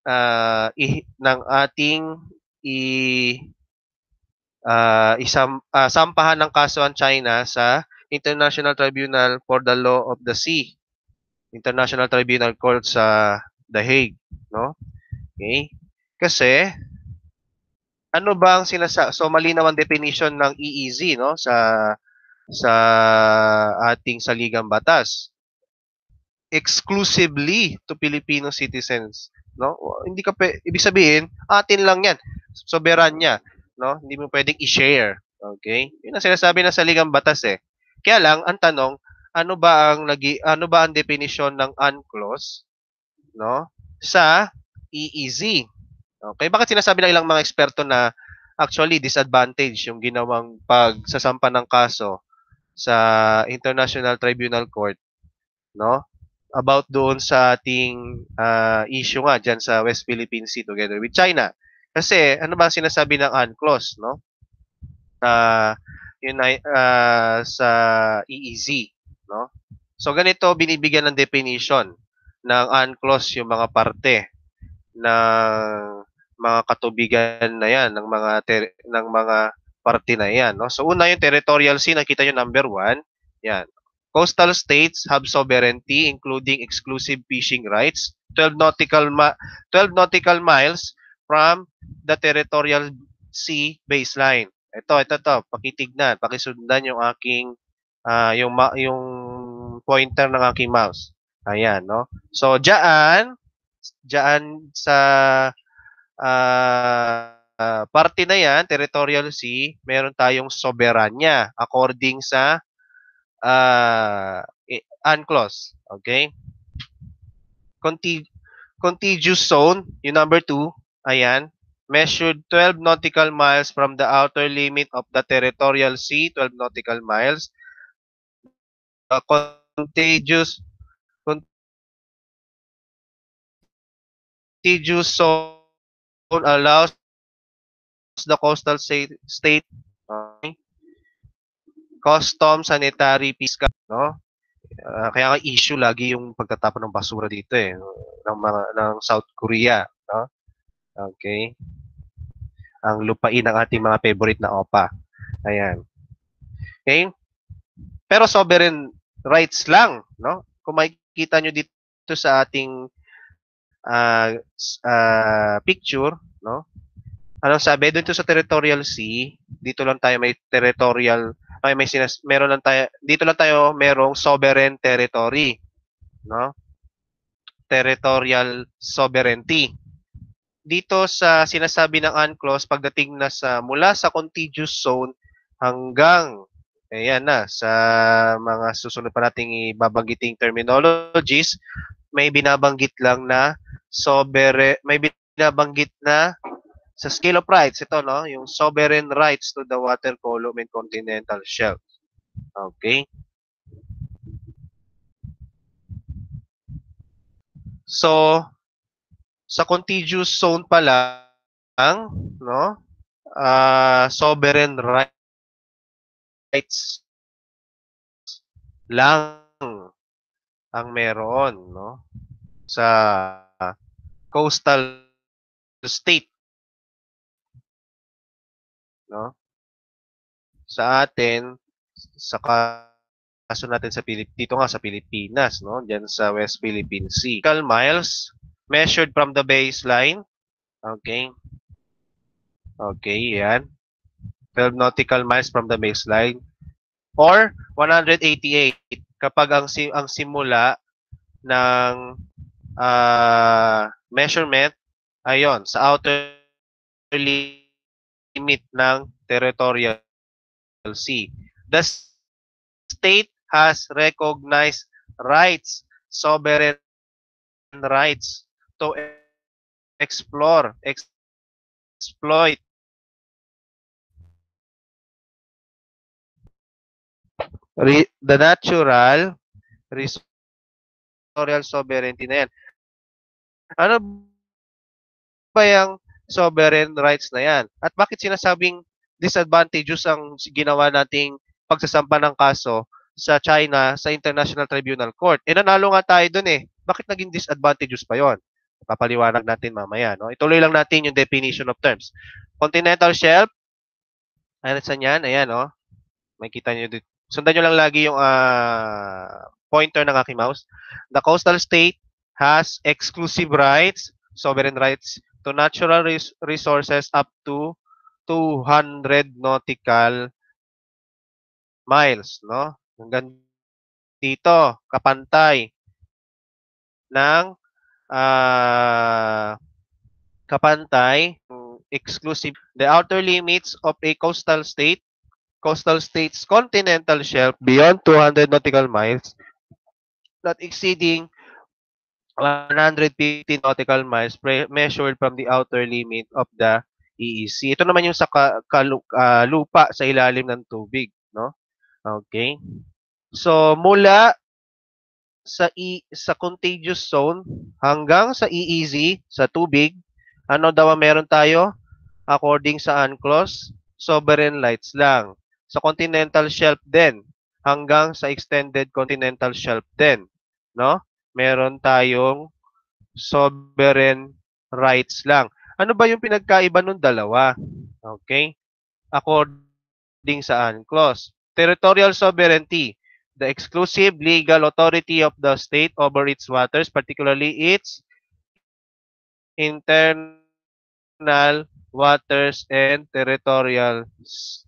uh, ah, i- ng ating i uh, isam uh, sampahan ng kaso ang China sa International Tribunal for the Law of the Sea. International Tribunal Court sa The Hague, no? Okay? Kasi ano ba ang sinasa so malinaw ang definition ng EEZ no sa sa ating saligang batas exclusively to Filipino citizens no hindi ka ibig sabihin atin lang yan soberanya no hindi mo pwedeng i-share okay yun ang sinasabi ng saligang batas eh kaya lang ang tanong ano ba ang lagi ano ba ang definition ng unclos no sa EEZ Okay, bakit sinasabi ng ilang mga eksperto na actually disadvantage yung ginawang pagsasampa ng kaso sa International Tribunal Court, no? About doon sa ating uh, issue nga diyan sa West Philippine Sea together with China. Kasi ano ba sinasabi ng UNCLOS, no? Uh, yun uh, sa EEZ, no? So ganito binibigyan ng definition ng UNCLOS yung mga parte na mga katubigan na yan ng mga ter- ng mga parte na yan. No? So una yung territorial sea, nakita nyo number one. Yan. Coastal states have sovereignty including exclusive fishing rights 12 nautical ma- 12 nautical miles from the territorial sea baseline. Ito, ito to, pakitignan, pakisundan yung aking uh, yung ma- yung pointer ng aking mouse. Ayan, no? So diyan diyan sa uh, uh, parte na yan, territorial sea, meron tayong soberanya according sa uh, UNCLOS. Okay? contiguous zone, yung number 2, ayan, measured 12 nautical miles from the outer limit of the territorial sea, 12 nautical miles. The contiguous contiguous zone allows the coastal state, okay, custom sanitary fiscal no uh, kaya nga issue lagi yung pagtatapon ng basura dito eh ng mga ng South Korea no okay ang lupain ng ating mga favorite na OPA ayan okay pero sovereign rights lang no kung makikita nyo dito sa ating uh, uh, picture, no? Ano sabi doon sa territorial sea, dito lang tayo may territorial ay may sinas meron lang tayo dito lang tayo merong sovereign territory, no? Territorial sovereignty. Dito sa sinasabi ng UNCLOS pagdating na sa mula sa contiguous zone hanggang Ayan na, sa mga susunod pa nating ibabanggiting terminologies, may binabanggit lang na sovereign, may binabanggit na sa scale of rights, ito no, yung sovereign rights to the water column and continental shelf. Okay? So, sa contiguous zone pa lang, no, uh, sovereign rights lang ang meron, no, sa coastal state. No? Sa atin, sa kaso natin sa Pilip dito nga sa Pilipinas, no? Diyan sa West Philippine Sea. miles measured from the baseline. Okay. Okay, yan. 12 nautical miles from the baseline or 188 kapag ang ang simula ng uh, measurement ayon sa outer limit ng territorial sea. The state has recognized rights, sovereign rights to explore, exploit, re, the natural resource sovereignty na yan. Ano ba yung sovereign rights na yan? At bakit sinasabing disadvantages ang ginawa nating pagsasampa ng kaso sa China sa International Tribunal Court? E nanalo nga tayo dun eh. Bakit naging disadvantages pa yon? Papaliwanag natin mamaya. No? Ituloy lang natin yung definition of terms. Continental shelf, ano saan yan? Ayan, no? Oh. Makikita nyo dito. Sundan nyo lang lagi yung uh, pointer ng aking mouse. The coastal state has exclusive rights, sovereign rights, to natural res resources up to 200 nautical miles, no? Hanggang dito, kapantay ng uh, kapantay, exclusive, the outer limits of a coastal state, coastal state's continental shelf beyond 200 nautical miles, not exceeding 150 nautical miles measured from the outer limit of the EEC. Ito naman yung sa ka, ka, uh, ah, lupa sa ilalim ng tubig, no? Okay. So mula sa e, sa contiguous zone hanggang sa EEZ sa tubig, ano daw ang meron tayo? According sa UNCLOS, sovereign lights lang. Sa continental shelf din hanggang sa extended continental shelf din, no? meron tayong sovereign rights lang. Ano ba yung pinagkaiba ng dalawa? Okay? According sa UNCLOS. Territorial sovereignty, the exclusive legal authority of the state over its waters, particularly its internal waters and territorial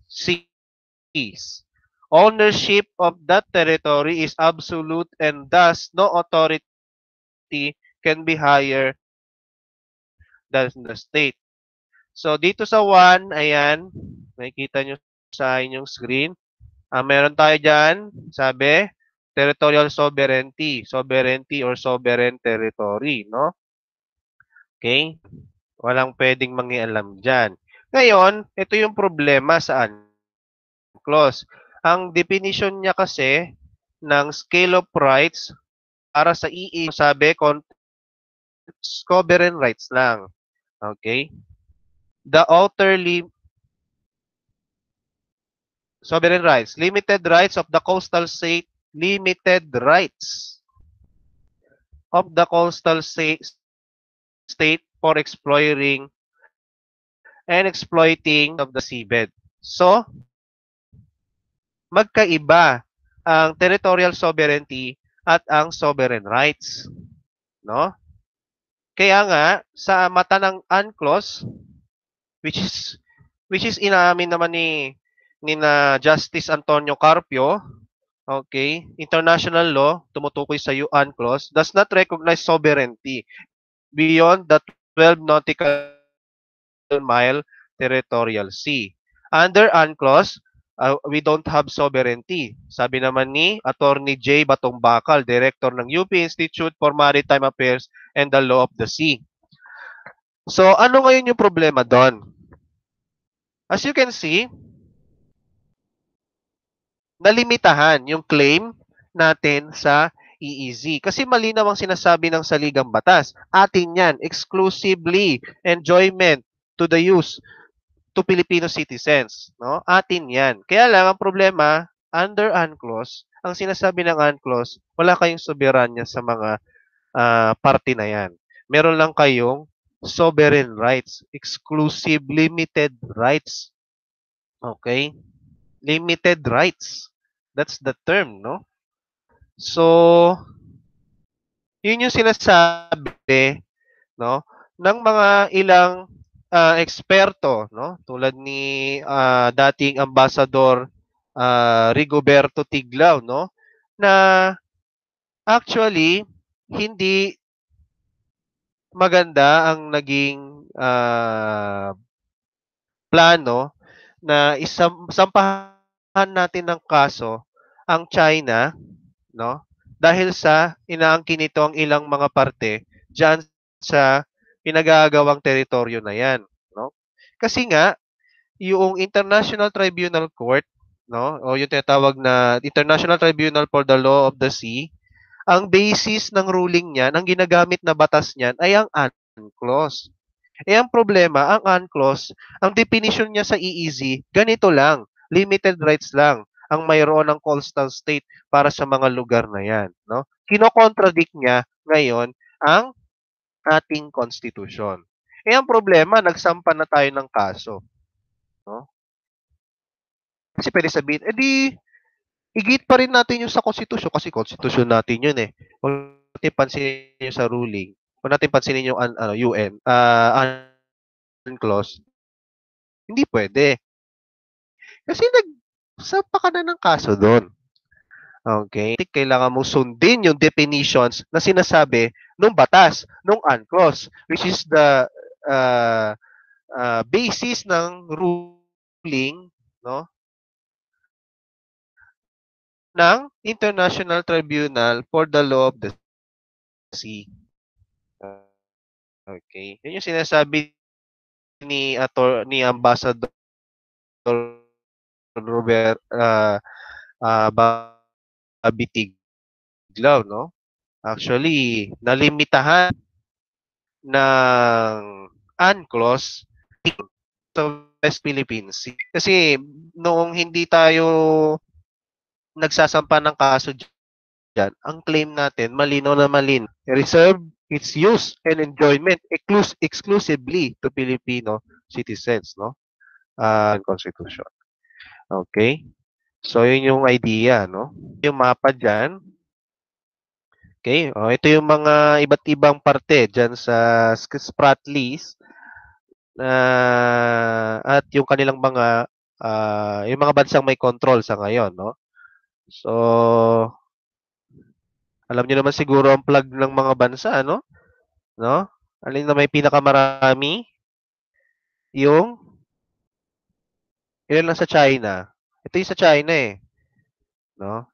seas. Ownership of that territory is absolute and thus no authority can be higher than the state. So, dito sa 1, ayan, makikita nyo sa inyong screen. Uh, meron tayo dyan, sabi, territorial sovereignty, sovereignty or sovereign territory, no? Okay? Walang pwedeng mangialam dyan. Ngayon, ito yung problema saan? unclosed. Ang definition niya kasi ng scale of rights para sa EE, e, sabi, sovereign rights lang. Okay? The utterly sovereign rights, limited rights of the coastal state, limited rights of the coastal state, state for exploring and exploiting of the seabed. So, magkaiba ang territorial sovereignty at ang sovereign rights. No? Kaya nga sa mata ng UNCLOS which is which is inamin naman ni ni na Justice Antonio Carpio, okay, international law tumutukoy sa UN clause does not recognize sovereignty beyond the 12 nautical mile territorial sea. Under UNCLOS, uh, we don't have sovereignty. Sabi naman ni Attorney J. Batong Bakal, Director ng UP Institute for Maritime Affairs and the Law of the Sea. So, ano ngayon yung problema doon? As you can see, nalimitahan yung claim natin sa EEZ. Kasi malinaw ang sinasabi ng saligang batas. Atin yan, exclusively enjoyment to the use to Filipino citizens. No? Atin yan. Kaya lang, ang problema, under UNCLOS, ang sinasabi ng UNCLOS, wala kayong soberanya sa mga uh, party na yan. Meron lang kayong sovereign rights, exclusive limited rights. Okay? Limited rights. That's the term, no? So, yun yung sinasabi, no? ng mga ilang uh, eksperto, no? Tulad ni uh, dating ambassador uh, ah, Rigoberto Tiglaw no? Na actually hindi maganda ang naging uh, plano na isam sampahan natin ng kaso ang China, no? Dahil sa inaangkin nito ang ilang mga parte diyan sa pinagagawang teritoryo na 'yan, no? Kasi nga yung International Tribunal Court, no, o yung tinatawag na International Tribunal for the Law of the Sea, ang basis ng ruling niyan, ang ginagamit na batas niyan ay ang UNCLOS. Eh ang problema, ang UNCLOS, ang definition niya sa EEZ, ganito lang, limited rights lang ang mayroon ng coastal state para sa mga lugar na 'yan, no? Kino-contradict niya ngayon ang ating konstitusyon. Eh ang problema, nagsampa na tayo ng kaso. No? Kasi pwede sabihin, edi eh, igit pa rin natin yung sa konstitusyon kasi konstitusyon natin yun eh. Huwag natin pansinin yung sa ruling. Huwag natin pansinin yung un, ano, UN, uh, ah, UN clause. Hindi pwede. Kasi nagsampa ka na ng kaso doon. Okay? Kailangan mo sundin yung definitions na sinasabi nung batas, nung UNCLOS, which is the uh, uh, basis ng ruling no ng International Tribunal for the Law of the Sea. okay. Yun yung sinasabi ni ator ni Ambassador Robert uh, uh, Bitiglaw, no? Actually, nalimitahan ng UNCLOS sa West Philippines. Kasi noong hindi tayo nagsasampa ng kaso dyan, ang claim natin, malino na malin, reserve its use and enjoyment exclus- exclusively to Filipino citizens, no? Uh, constitution. Okay? So, yun yung idea, no? Yung mapa dyan. Okay, oh, ito yung mga iba't ibang parte dyan sa Sprat list uh, at yung kanilang mga uh, yung mga bansang may control sa ngayon, no? So, alam niyo naman siguro ang plug ng mga bansa, no? No? Alin na may pinakamarami? Yung ilan lang sa China? Ito yung sa China eh. No?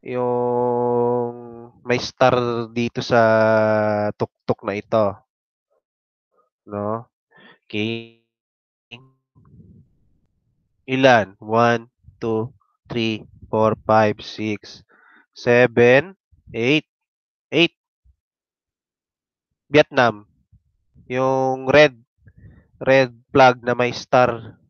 Yung may star dito sa tuktok na ito. No? Okay. Ilan? 1, 2, 3, 4, 5, 6, 7, 8. 8. Vietnam. Yung red red flag na may star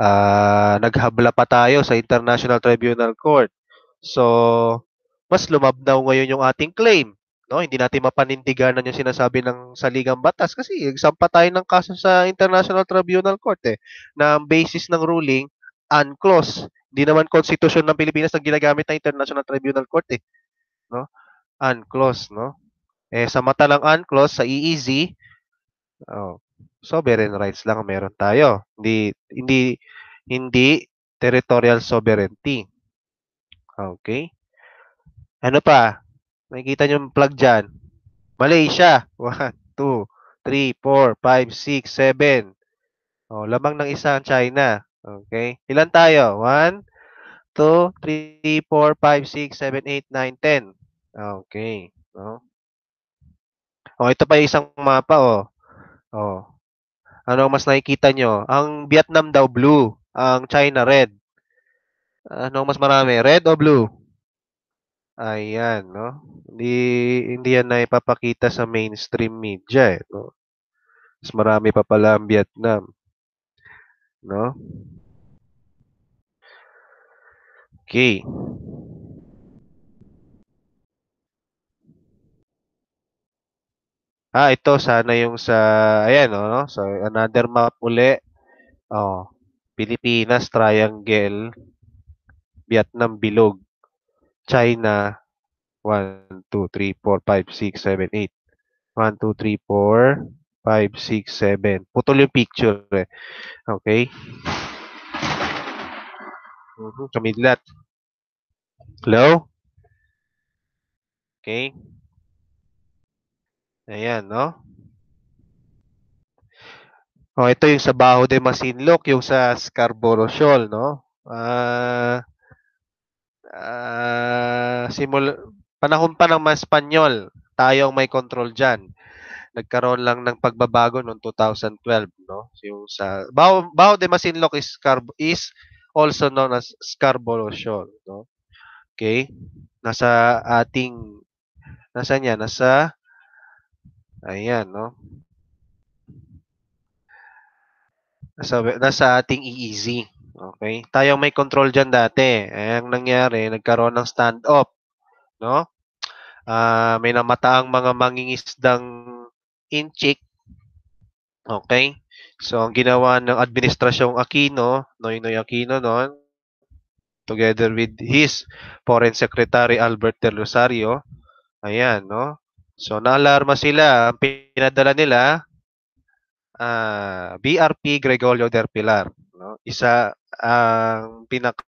uh, naghabla pa tayo sa International Tribunal Court. So, mas lumabnaw ngayon yung ating claim. No, hindi natin mapanindiganan yung sinasabi ng saligang batas kasi nagsampa tayo ng kaso sa International Tribunal Court eh, na ang basis ng ruling unclosed. Hindi naman konstitusyon ng Pilipinas ang ginagamit ng International Tribunal Court eh. No? Unclosed, no? Eh sa mata lang unclosed sa EEZ, oh, sovereign rights lang meron tayo. Hindi hindi hindi territorial sovereignty. Okay? Ano pa? Nakikita niyo yung plug diyan. Malaysia, 1 2 3 4 5 6 7. Oh, lamang ng isa China. Okay? Ilan tayo? 1 2 3 4 5 6 7 8 9 10. Okay, no? Oh, ito pa yung isang mapa oh. Oh, ano mas nakikita nyo? Ang Vietnam daw blue, ang China red. Ano mas marami, red o blue? Ayan, no? Hindi, hindi yan na ipapakita sa mainstream media, eh, no? Mas marami pa pala ang Vietnam. No? Okay. Ah, ito sana yung sa ayan oh, no? So another map uli. Oh, Pilipinas triangle, Vietnam bilog, China 1 2 3 4 5 6 7 8. 1 2 3 4 5 6 7. Putol yung picture eh. Okay. Mhm, kamidlat. Hello? Okay. Ayan, no? Oh, ito yung sa Baho de Masinloc, yung sa Scarborough Shoal, no? Ah, uh, uh, simula, panahon pa ng mga Espanyol, tayo ang may control diyan. Nagkaroon lang ng pagbabago noong 2012, no? So, yung sa Baho, Baho de Masinloc is, Scar, is also known as Scarborough Shoal, no? Okay? Nasa ating nasa niya? Nasa Ayan, no? Nasa, nasa ating easy. Okay? Tayo may control dyan dati. Eh, ang nangyari, nagkaroon ng stand off No? Uh, may namataang mga mangingisdang inchik. Okay? So, ang ginawa ng Administrasyong Aquino, Noynoy Aquino noon, together with his Foreign Secretary Albert Del Rosario, ayan, no? So, naalarma sila. Ang pinadala nila, uh, ah, BRP Gregorio Del Pilar. No? Isa ang uh, pinaka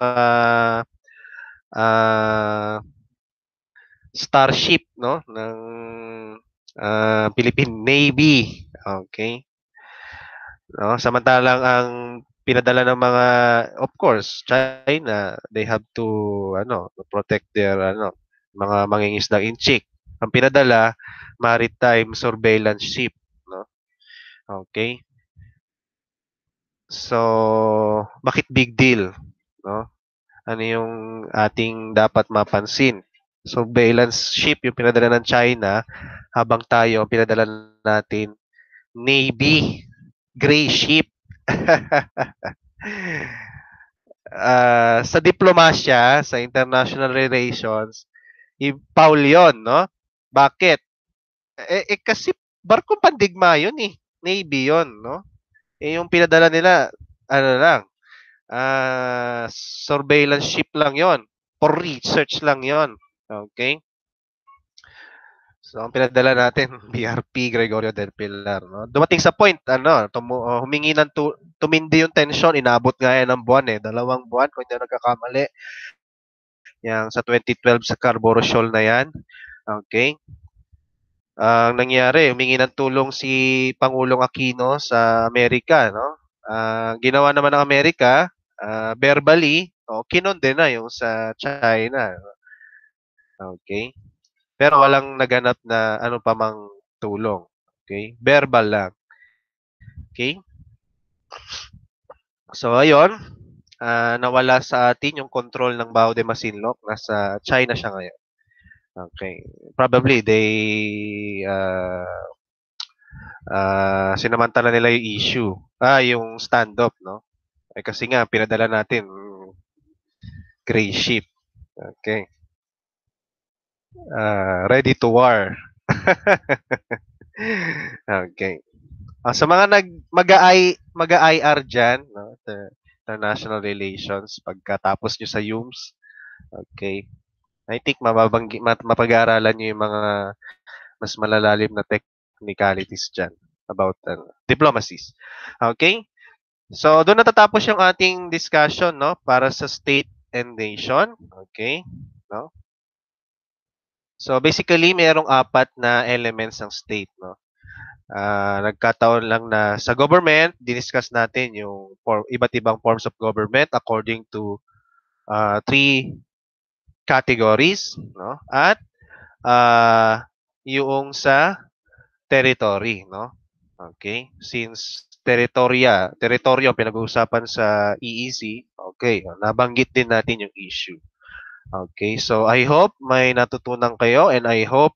uh, uh, starship no ng uh, Philippine Navy. Okay. No, samantalang ang pinadala ng mga of course China, they have to ano, protect their ano mga mangingisda in check ang pinadala, maritime surveillance ship. No? Okay. So, bakit big deal? No? Ano yung ating dapat mapansin? Surveillance ship yung pinadala ng China habang tayo ang pinadala natin navy gray ship. uh, sa diplomasya, sa international relations, i Paul yon, no? Bakit? Eh, eh kasi barko pandigma yun eh. Navy yun, no? Eh, yung pinadala nila, ano lang, uh, surveillance ship lang yon For research lang yon Okay? So, ang pinadala natin, BRP Gregorio Del Pilar. No? Dumating sa point, ano, tumu- uh, humingi ng tu- tumindi yung tension, inabot nga yan ng buwan eh. Dalawang buwan, kung hindi nagkakamali. Yang sa 2012 sa Carboro Shoal na yan. Okay? Ang uh, nangyari, humingi ng tulong si Pangulong Aquino sa Amerika, no? Uh, ginawa naman ng Amerika, uh, verbally, o oh, kinonde na yung sa China. Okay? Pero walang naganap na ano pa mang tulong. Okay? Verbal lang. Okay? So, ayun. Uh, nawala sa atin yung control ng Bao de Masinloc. Nasa China siya ngayon. Okay. Probably they uh, uh, sinamantala nila yung issue. Ah, yung stand-up, no? Ay eh, kasi nga, pinadala natin mm, gray ship. Okay. Uh, ready to war. okay. Uh, sa mga nag mag-AI mag-IR diyan, no, international relations pagkatapos niyo sa UMS. Okay. I think mababanggi, mapag-aaralan nyo yung mga mas malalalim na technicalities dyan about uh, diplomacies. Okay? So, doon natatapos yung ating discussion no para sa state and nation. Okay? No? So, basically, mayroong apat na elements ng state. No? Uh, nagkataon lang na sa government, diniscuss natin yung form, iba't ibang forms of government according to uh, three categories, no? At uh, yung sa territory, no? Okay? Since teritoria, teritoryo pinag-uusapan sa EEC, okay, nabanggit din natin yung issue. Okay, so I hope may natutunan kayo and I hope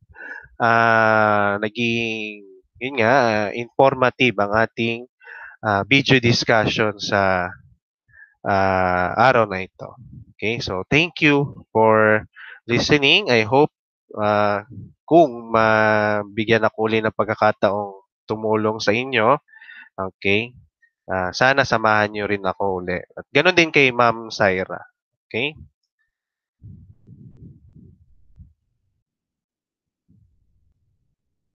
uh, naging, yun nga, uh, informative ang ating uh, video discussion sa uh, araw na ito. Okay, so thank you for listening. I hope uh, kung mabigyan ako uli ng pagkakataong tumulong sa inyo, okay, uh, sana samahan nyo rin ako ulit. At ganun din kay Ma'am Saira. Okay?